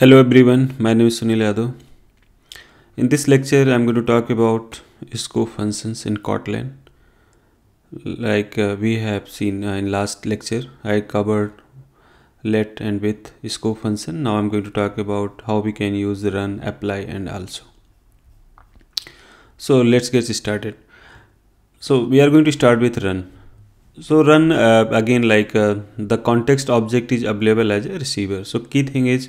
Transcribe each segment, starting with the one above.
Hello everyone, my name is Sunil Yadav. In this lecture, I'm going to talk about scope functions in Kotlin. Like uh, we have seen uh, in last lecture, I covered let and with scope function. Now I'm going to talk about how we can use run, apply and also. So let's get started. So we are going to start with run. So run uh, again like uh, the context object is available as a receiver. So key thing is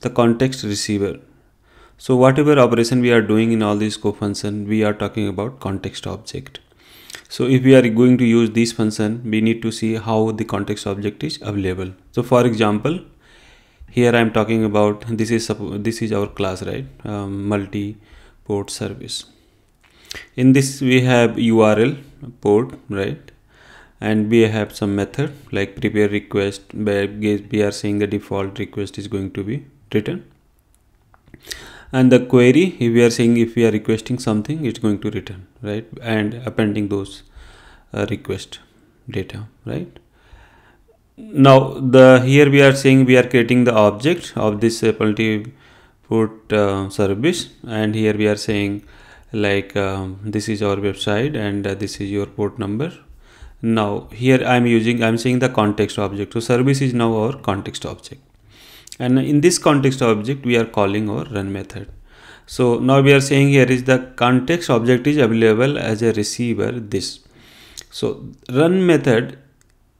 the context receiver. So whatever operation we are doing in all these co-function, we are talking about context object. So if we are going to use this function, we need to see how the context object is available. So for example, here I am talking about this is this is our class right um, multi port service. In this we have URL port right and we have some method like prepare request where we are saying the default request is going to be return and the query if we are saying if we are requesting something it's going to return right and appending those uh, request data right now the here we are saying we are creating the object of this uh, penalty put uh, service and here we are saying like um, this is our website and uh, this is your port number now here i'm using i'm saying the context object so service is now our context object and in this context object we are calling our run method so now we are saying here is the context object is available as a receiver this so run method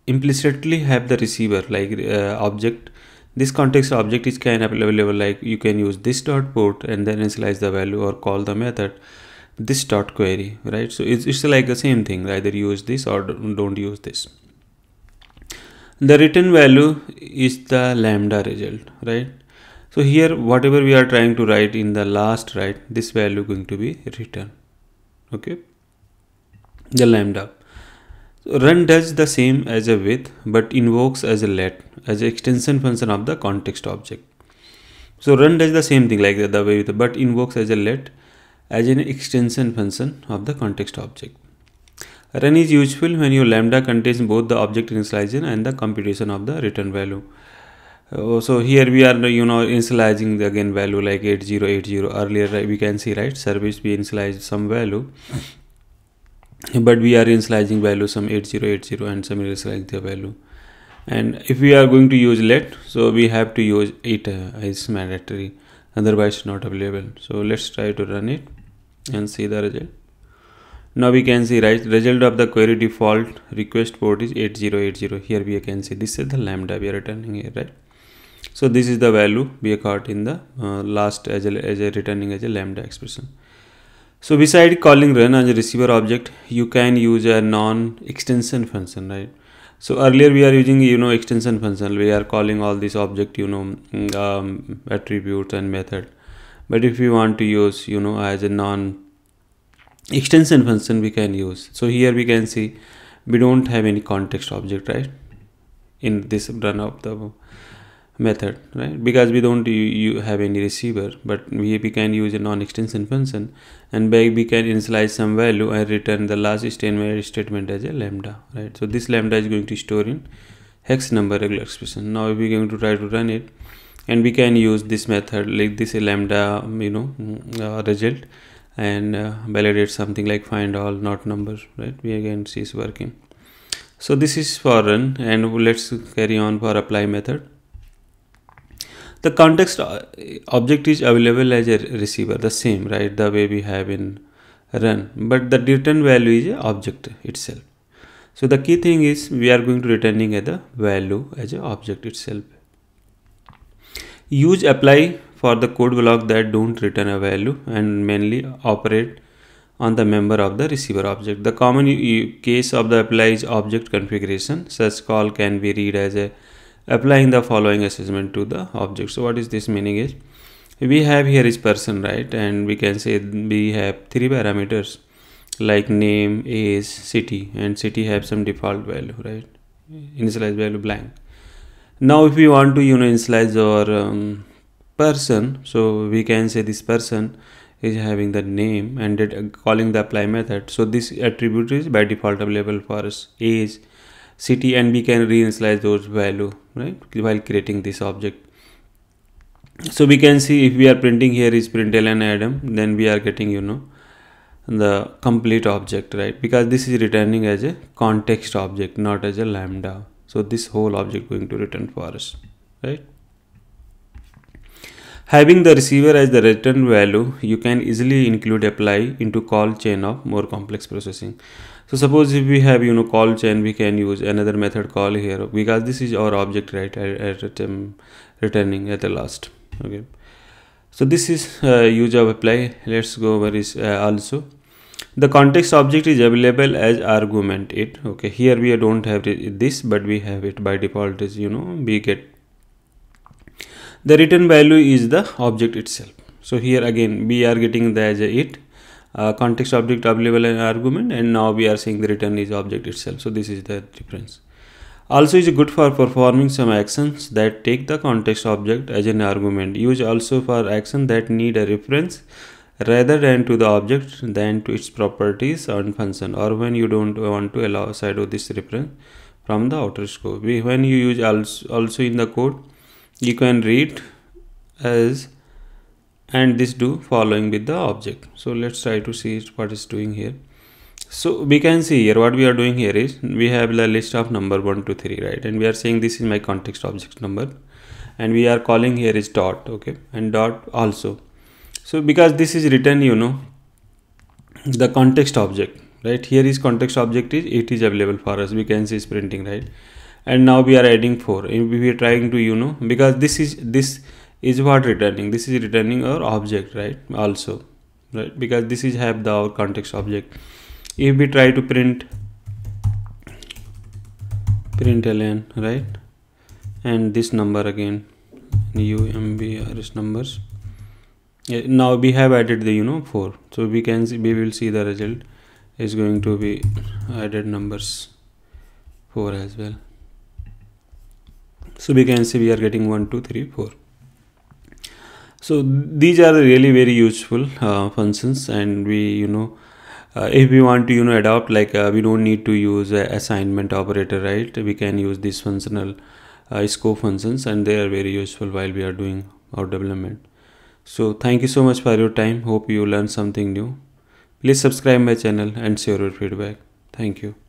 implicitly have the receiver like uh, object this context object is kind of available like you can use this dot put and then initialize the value or call the method this dot query right so it's, it's like the same thing either use this or don't use this the written value is the lambda result right so here whatever we are trying to write in the last right this value going to be written okay the lambda run does the same as a with but invokes as a let as an extension function of the context object so run does the same thing like the, the way with but invokes as a let as an extension function of the context object Run is useful when your lambda contains both the object initialization and the computation of the return value. Uh, so here we are you know initializing the again value like 8080 earlier right, we can see right service we initialized some value but we are initializing value some 8080 and some initializing the value and if we are going to use let so we have to use it uh, is mandatory otherwise not available so let's try to run it and see the result now we can see right result of the query default request port is 8080 here we can see this is the lambda we are returning here right so this is the value we are caught in the uh, last as a, as a returning as a lambda expression so beside calling run as a receiver object you can use a non extension function right so earlier we are using you know extension function we are calling all these object you know mm, um, attributes and method but if we want to use you know as a non extension function we can use so here we can see we don't have any context object right in this run of the method right because we don't you, have any receiver but we, we can use a non-extension function and back we can initialize some value and return the last statement statement as a lambda right so this lambda is going to store in hex number regular expression now we're going to try to run it and we can use this method like this lambda you know mm, uh, result and uh, validate something like find all not number right we again see it's working so this is for run and let's carry on for apply method the context uh, object is available as a receiver the same right the way we have in run but the return value is object itself so the key thing is we are going to returning at the value as a object itself use apply for the code block that don't return a value and mainly operate on the member of the receiver object. The common case of the apply is object configuration. Such call can be read as a applying the following assessment to the object. So what is this meaning is we have here is person right and we can say we have three parameters like name, age, city and city have some default value right initialize value blank. Now if we want to you know initialize or um, person so we can say this person is having the name and it, uh, calling the apply method so this attribute is by default available for us age city and we can reinitialize those value right while creating this object so we can see if we are printing here is println and adam then we are getting you know the complete object right because this is returning as a context object not as a lambda so this whole object going to return for us right Having the receiver as the return value, you can easily include apply into call chain of more complex processing. So suppose if we have you know call chain, we can use another method call here because this is our object right at, at um, returning at the last. Okay. So this is uh, use of apply. Let's go over is uh, also the context object is available as argument it okay here we don't have this but we have it by default is you know we get the return value is the object itself so here again we are getting the as a it uh, context object available argument and now we are saying the return is object itself so this is the difference also is good for performing some actions that take the context object as an argument Use also for action that need a reference rather than to the object than to its properties and function or when you don't want to allow side of this reference from the outer scope when you use also, also in the code you can read as and this do following with the object so let's try to see what is doing here so we can see here what we are doing here is we have the list of number 1 to 3 right and we are saying this is my context object number and we are calling here is dot okay and dot also so because this is written you know the context object right here is context object is it is available for us we can see is printing right and now we are adding 4 we are trying to you know because this is this is what returning this is returning our object right also right because this is have the our context object if we try to print print ln right and this number again umbrs numbers now we have added the you know 4 so we can see we will see the result is going to be added numbers 4 as well so we can see we are getting 1 2 3 4 so these are really very useful uh, functions and we you know uh, if we want to you know adopt like uh, we don't need to use uh, assignment operator right we can use these functional uh, scope functions and they are very useful while we are doing our development so thank you so much for your time hope you learned something new please subscribe my channel and share your feedback thank you